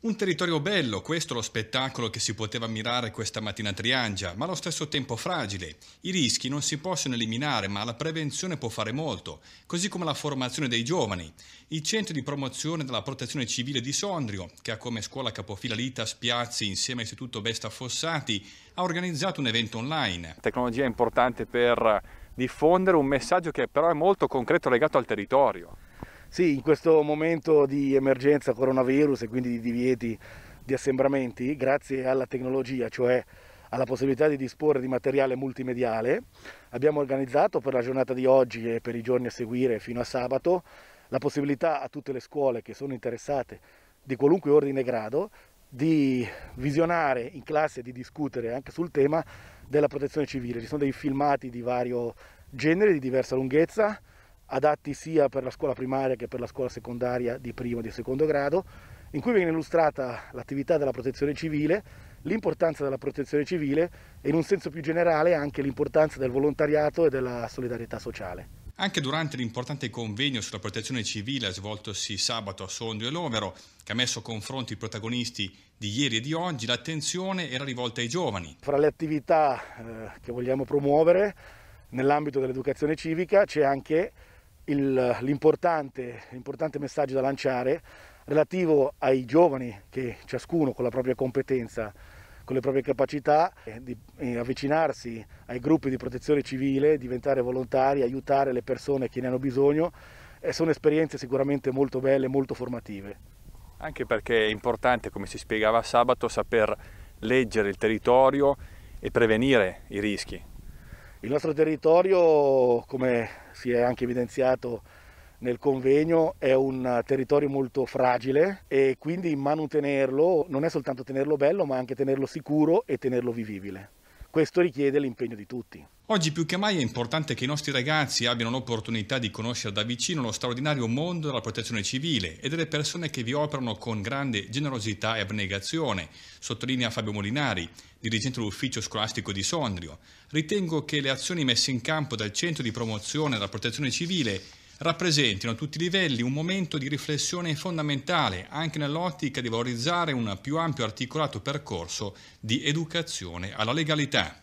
Un territorio bello, questo è lo spettacolo che si poteva ammirare questa mattina a Triangia, ma allo stesso tempo fragile. I rischi non si possono eliminare, ma la prevenzione può fare molto, così come la formazione dei giovani. Il centro di promozione della protezione civile di Sondrio, che ha come scuola capofila Lita Spiazzi insieme all'Istituto Besta Fossati, ha organizzato un evento online. La tecnologia è importante per diffondere un messaggio che però è molto concreto legato al territorio sì, in questo momento di emergenza coronavirus e quindi di divieti di assembramenti, grazie alla tecnologia, cioè alla possibilità di disporre di materiale multimediale, abbiamo organizzato per la giornata di oggi e per i giorni a seguire fino a sabato la possibilità a tutte le scuole che sono interessate di qualunque ordine e grado di visionare in classe e di discutere anche sul tema della protezione civile. Ci sono dei filmati di vario genere, di diversa lunghezza, adatti sia per la scuola primaria che per la scuola secondaria di primo e di secondo grado, in cui viene illustrata l'attività della protezione civile, l'importanza della protezione civile e in un senso più generale anche l'importanza del volontariato e della solidarietà sociale. Anche durante l'importante convegno sulla protezione civile svoltosi sabato a Sondrio e Lovero, che ha messo a confronto i protagonisti di ieri e di oggi, l'attenzione era rivolta ai giovani. Fra le attività eh, che vogliamo promuovere nell'ambito dell'educazione civica c'è anche l'importante, messaggio da lanciare relativo ai giovani che ciascuno con la propria competenza con le proprie capacità, eh, di eh, avvicinarsi ai gruppi di protezione civile, diventare volontari, aiutare le persone che ne hanno bisogno, eh, sono esperienze sicuramente molto belle, molto formative. Anche perché è importante, come si spiegava sabato, saper leggere il territorio e prevenire i rischi, il nostro territorio, come si è anche evidenziato nel convegno, è un territorio molto fragile e quindi manutenerlo non è soltanto tenerlo bello ma anche tenerlo sicuro e tenerlo vivibile questo richiede l'impegno di tutti. Oggi più che mai è importante che i nostri ragazzi abbiano l'opportunità di conoscere da vicino lo straordinario mondo della protezione civile e delle persone che vi operano con grande generosità e abnegazione, sottolinea Fabio Molinari, dirigente dell'ufficio scolastico di Sondrio. Ritengo che le azioni messe in campo dal Centro di promozione della protezione civile rappresentino a tutti i livelli un momento di riflessione fondamentale anche nell'ottica di valorizzare un più ampio articolato percorso di educazione alla legalità.